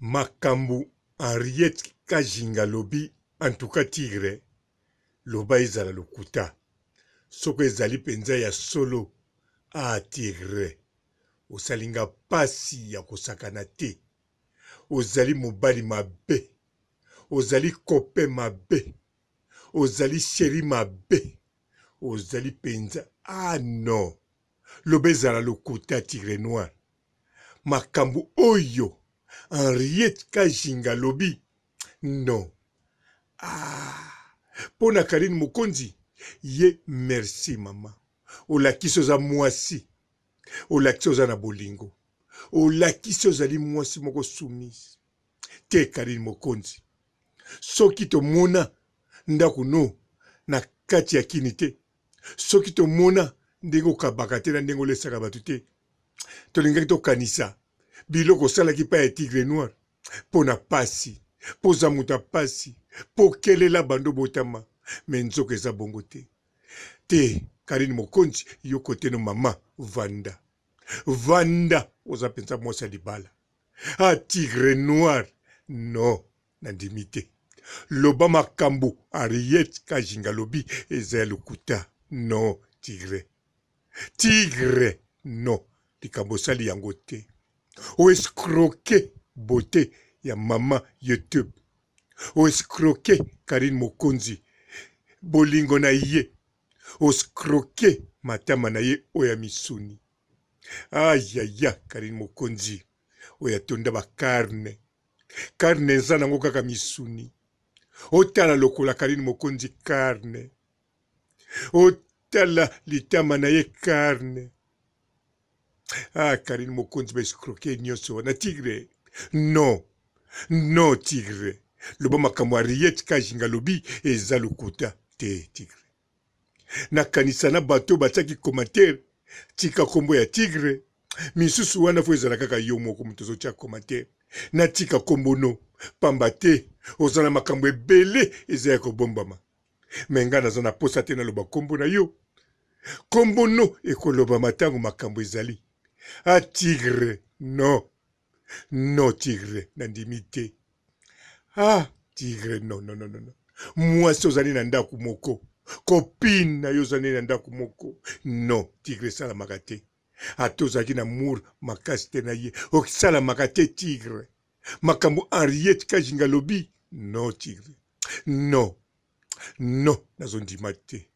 makambo henriette kajinga alobi antuka tigre loba ezala lokuta soko ezali mpenza ya solo a tigre osalinga pasi ya kosakana te ozali mobali mabe ozali kope mabe ozali sheri mabe ozali mpenza ah non loba ezala lokuta tigre noir makambo oyo henriet kajinga alobi non ah, mpo na karine mokonzi ye merci mama olakisi oza mwasi olakisi oza na bolingo olakisi ozali mwasi moko soumise te karine mokonzi soki tomona ndako no na kati ya kini te soki tomona ndenge okabaka te na ndenge olesaka bato te tolingaki tokanisa biloko osalaki mpa ya tigre noir mpo na pasi mpo za moto apasi mpo kelela bando botama me nzoka eza bongo te te karine mokonzi yo koteno mama vanda vanda oza mpenza mwasi ya libala a tigre noir no nandimi te loba makambo ariet kajinga lobi eza ya lokuta no tigre tigre no likambo osali yango te oescroke beauté ya mama youtube oescroke karine mokonzi bolingo na ye oskroke matama na ye oyo ya misuni ayaya karine mokonzi oyo atonda bakarne karne eza nango kaka misuni otala lokola karine mokonzi karne otala litama na ye karne ah karine mokonzi baescroke nyonso wana tigre non non tigre loba makambo ya riet kajinga alobi eza lokuta te tigre nakanisa na bato batiaki komatere tika nkombo ya tigre misusu wana fo ezala kaka yo moko moto ozotia komatere natika nkombo no pamba te oza na makambo ebele eza ya kobombama me ngai naza na posa te naloba nkombo na yo nkombo no ekolobama ntango makambo ezali a ah, tigre no no tigre na ndimi te a ah, tigre no no no no mwasi ozali na ndako moko kopine na yo ozali na ndako moko no tigre esalamaka te ata ozalaki na mour makasi te na ye osalamaka te tigre makambo henriete kajinga lobi no tigre no no nazondima te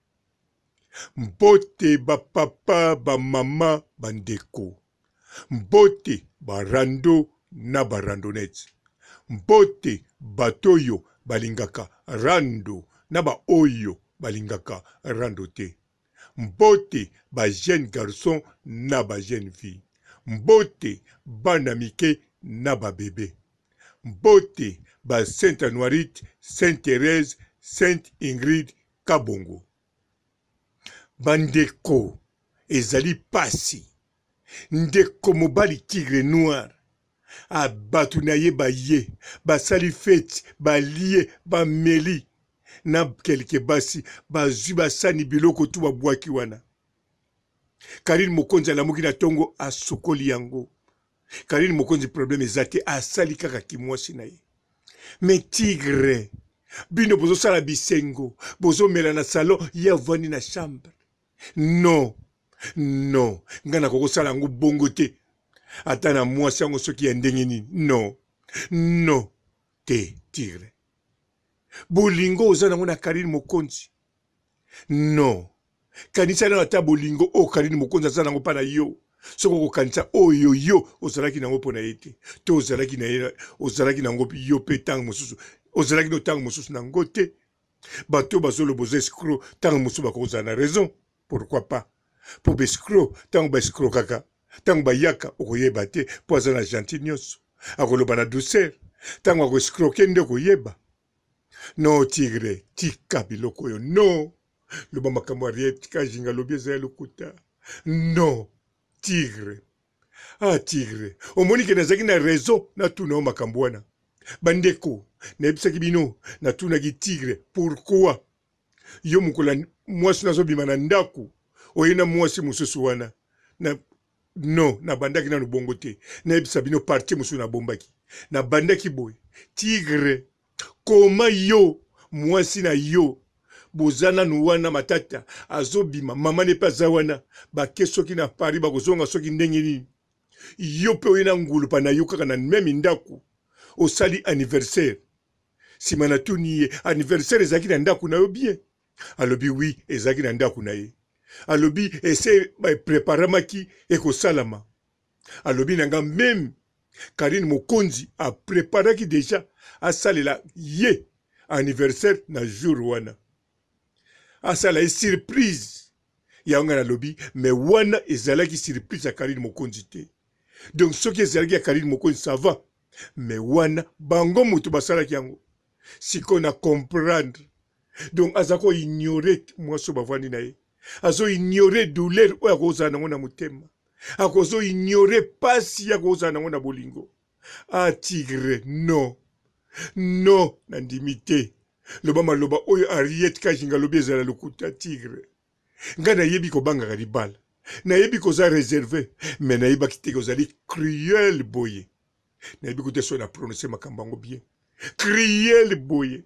mbote bapapa bamama bandeko mbote barando na barandonete mbote bato oyo balingaka rando na baoyo balingaka rando te mbote bajeune garçon na bajeune fille mbote bana mike na babebe mbote ba sainte anoirite sainte therese sainte ingrid kabongo bandeko ezali pasi ndeko mobali tigre noir bato na ye baye basali feti balie bameli na kelke basi bazwi basani biloko tu babwaki wana karine mokonzi alamuki na ntongo asokoli yango karine mokonzi probleme eza te asali kaka kimwasi na ye me tigre bino bozosala bisengo bozomela na salon ye avandi na chambre non non ngai nakokosala yango bongo te ata na mwasi yango soki ya ndenge nini non non te tigre bolingo oza nango na karine mokonzi non kanisa nano ata bolingo oyo karine mokonzi aza nango mpa na yo soki okokanisa oyo yo ozalaki nango mpo na ye te to ozalaki na ye ozalaki nango yo mpe ntango mosusu ozalaki no ntango mosusu nango te bato bazoloba oza escro ntango mosusu bakozala na raison pourquoi pas mpo bescro ntango baescrokaka ntango bayaka okoyeba te mpo aza na gentil nyonso akoloba na douceur ntango akoescroke nde okoyeba no tigre tika biloko oyo no loba makambo arietika jinga alobi eza ya lokuta no tigre ah tigre omoni ke nazalaki na raison natuna yo makambo wana bandeko nayebisaki bino natunaki tigre pourkui yo mokola mwasi nazobima na ndako oyena mwasi mosusu wana na no nabandaki nano bongo te nayebisa bino partie mosusu nabombaki nabandaki boye tigre koma yo mwasi na yo boza nanu wana matata azobima mama ne mpe aza wana bake soki na paris bakozonga soki ndenge nini yo mpe oyena ngulupa na yo kaka na meme ndako osali anniversaire nsima natuni ye anniversaire ezalaki na ndako na yo bien alobi wi ezalaki na ndako na ye alobi ese epreparamaki ekosalama alobi na nga meme karine mokonzi apreparaki deja asalela ye anniversaire na jour wana asala ye surprise yango ngai nalobi me wana ezalaki surprise ya karine mokonzi te donc soki ezalaki ya karine mokonzi sava me wana bango moto basalaki yango sikoyo na comprendre donc aza koignore mwasi oyo bavandi na ye azoignore douleur oyo akozala nango na motema akozoignore pasi ya kozala nango na bolingo a ah, tigre no no nandimi te loba maloba oyo ariet kajinga alobi ezala lokuta tigre ngai nayebi kobangaka libala nayebi koza réserve me nayebaki te kozali cruel boye nayebi kute so na prononce makambo yango bien cruel boye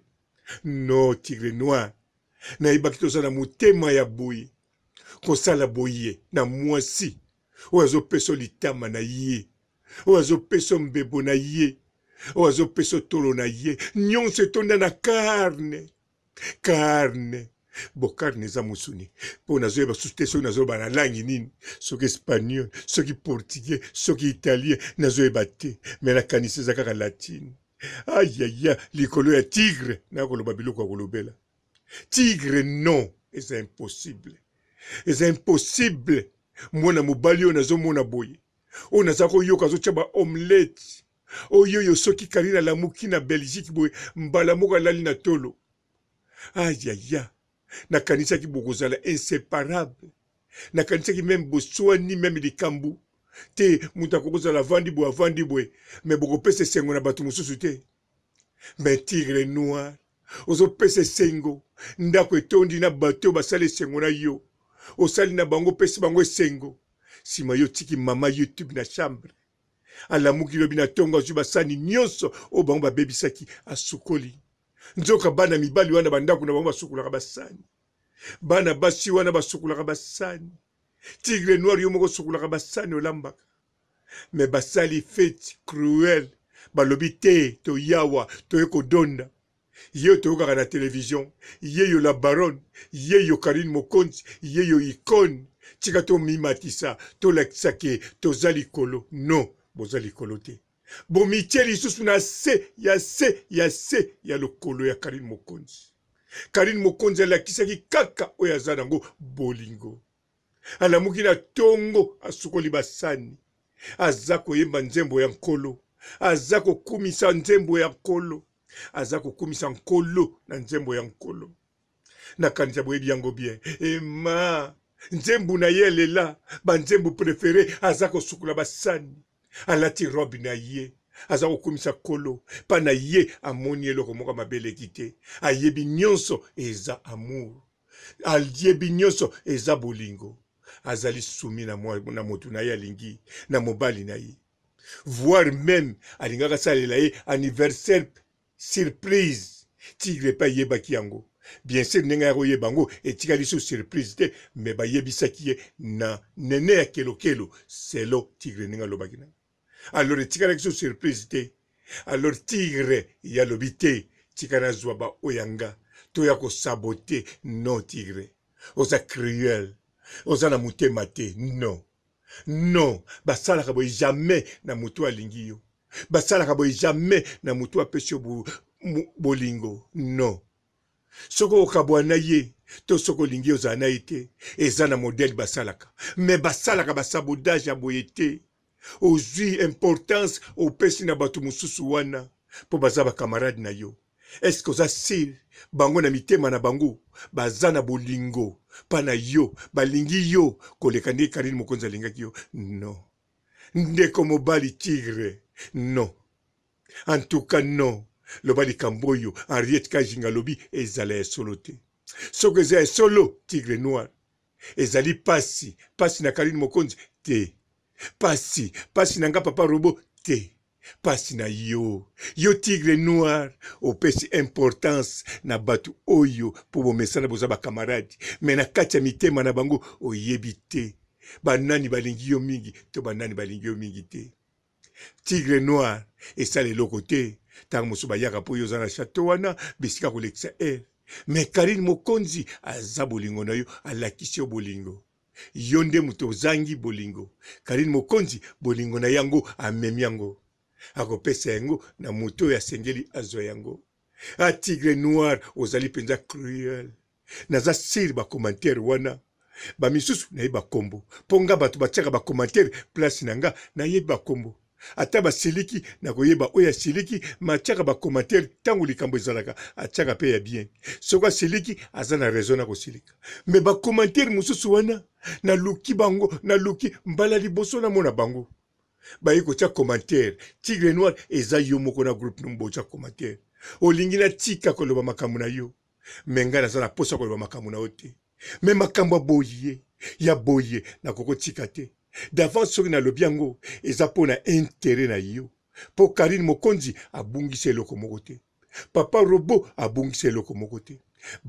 no tigre noir nayebaki tozala motema ya boye kosala boye na mwasi oyo azopesa litama na ye oyo azopesa mbebo na ye oyo azopesa tolo na ye nyonso etonda na karne karne bokarne eza mosuni mpo nazoyeba susu te soki nazoyeba na langi nini soki espagnol soki portugais soki italien nazoyeba te me nakanisi eza kaka latine ayaya likolo ya tigre naya koloba biloko ya kolobela tigre non eza impossible eza impossible mwana mobali oyo nazomona boye oyo naza koyoka azotya ba omelete oyo oyo soki karine alamuki na belgique boye mbala moko alali na tolo ayaya nakanisaki bokozala inséparable nakanisaki meme boswani meme likambo te moto akokozala avandi boye avandi boye me bokopesa esengo na bato mosusu te me tigre noire ozopesa esengo ndako etondi na bato oyo basali esengo na yo osali na bango opesi bango esengo nsima yo otiki mama youtube na chambre alamuki lobi na ntongo azwi basani nyonso oyo bango babebisaki asukoli nzoka bana mibali wana bandako na bango basukolaka basani bana basi wana basukolaka basani tigre noir yo moko osukolaka basani olambaka me basali fete cruel balobi te toyawa toye kodonda ye toyokaka na televizio ye yo la baronne ye yo karine mokonzi ye yo ikone tika tomimatisa tolakisa ke toza likolo no boza likolo te bomitie lisusu na se ya se ya se ya lokolo ya karine mokonzi karine mokonzi alakisaki kaka oyo aza nango bolingo alamuki na ntongo asukoli basani aza koyemba nzembo ya nkolo aza kokumisa nzembo ya nkolo aza kokumisa nkolo na nzembo ya nkolo nakanisa boyebi yango bien ema nzembo na ye lela banzembo prefere aza kosukola basani alati robe na ye aza kokumisa nkolo mpa na ye amoni eloko moko mabe eleki te ayebi nyonso eza amour ayebi nyonso eza bolingo azali sumi na, na motu na ye alingi na mobali na ye voire meme alingaka asalela ye anniversaire surprise tigre epai eyebaki yango bien sur ndenge ya koyeba yango etikali so surprise te me bayebisaki ye na nene ya kelokelo selo tigre ndenge alobaki nango alors etikalaki so surprise te alors tigre yalobi te tika nazwa baoyanga to ya kosabote non tigre oza cruel oza na motema te non non basalaka boye jamais na moto alingi yo basalaka boye jamais na motu apesi yo bolingo no soki okabwa na ye to soki olingi ozala na ye te eza na modele basalaka me basalaka basabodage ya boye te ozwi importance opesi na bato mosusu wana mpo baza bakamarade na yo eske oza sir bango na mitema na bango baza na bolingo mpa na yo balingi yo koleka nde karine mokonzi alingaki yo no ndeko mobali tigre non antuka non loba likambo oyo henriete kajinga alobi ezala ya solo te soki eza ya solo tigre noir ezali pasi pasi na karine mokonzi te pasi pasi na nga papa robo te pasi na yo yo tigre noir opesi importance na bato oyo mpo bomesana boza bakamaradi me na kati ya mitema na bango oyebi te banani balingi yo mingi to banani balingi yo mingi te tigre noir esala eloko te ntango mosusu bayaka mpo oyo oza na chateau wana bisika kolekisa aire me karine mokonzi aza bolingo na yo alakisi yo bolingo yo nde moto ozangi bolingo karine mokonzi bolingo na yango amemi yango akopesa yango na moto oyo asengeli azwa yango a tigre noir ozali mpenza cruel naza sire bacommentaire wana bamisusu nayebi bankombo mpo nga bato batiaka bacommentaire place na nga nayebi bankombo ata basiliki na koyeba oyo asiliki ma atiaka bacommentaire ntango likambo ezalaka atiaka mpe ya bien soki asiliki aza na raison na kosilika me bacommentaire mosusu wana naluki bango naluki mbala liboso namona bango baye kotia commentaire tigre noir eza yo moko na groupe nombo otya commentaire olingi natika koloba makambo na yo me ngai naza na mposa koloba makambo na yo te me makambo ya boye ya boye nakokotika te d'avance soki nalobi yango eza mpo na intere na yo mpo karine mokonzi abungisi eloko moko te papa robo abungisi eloko moko te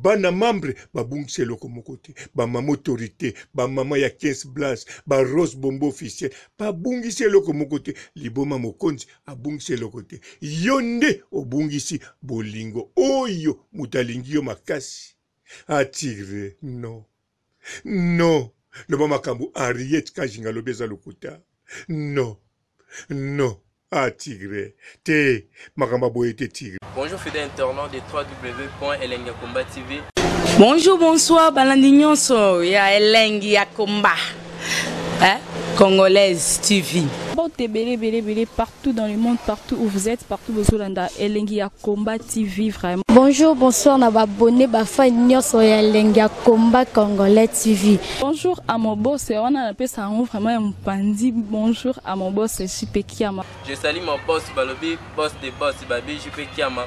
bana mambre babungisi eloko moko te bamama autorité bamama ya 15 blanche barose bombo officiel babungisi eloko moko te liboma mokonzi abungisi eloko te yo nde obungisi bolingo oyo moto alingi yo makasi atire no no loba makambo henriet kajinga alobi eza lokuta non non ah tigre te makambo aboye te tigre bonjour fidèle internaute de 3w elengi ya komba tv bonjour bonsoir balandi nyonso ya elengi ya komba eh? Congolaise TV. Partout dans le monde, partout où vous êtes, partout où vous êtes, Elengi Combat TV, vraiment. Bonjour, bonsoir, on a abonné à Nyoso Elengi Combat Congolais TV. Bonjour à mon boss, on a appelé ça vraiment un bandit. Bonjour à mon boss, Jipe Kiama. Je salue mon boss, Balobi, boss de boss, Babi Jipe Kiama.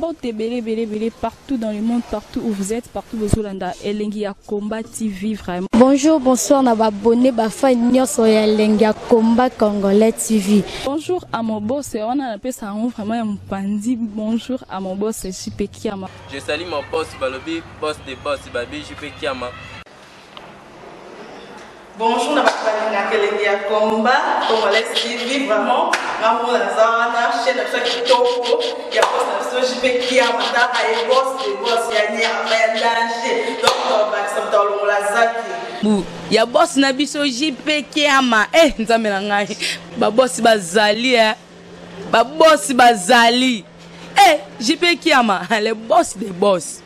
bote belebelebele partout dans le monde partout où vous êtes partout bozolanda elengi ya combat tv vraiment bonjour bonsoir na babone bafani nyonso ya elengi ya combat congolais tv bonjour à mon boss wana napesa yango vraiment ya mopanzi bonjour à mon boss jupe kiama je sali mon boss balobi boss de boss babi jupe kiama bonjour na bato balinga kelenge ya komba congolais tv vraiment ngambo naza wana chaine na biso ya kitoko ya bose na biso jp kiama taka ye bose de bose ya nyama ya danger donc bakisa moto alongola zaki ya bosi na biso jp kiama e eh, nzambe na ngai babosi bazali e eh. babosi bazali e eh, jp kiama le boss de boss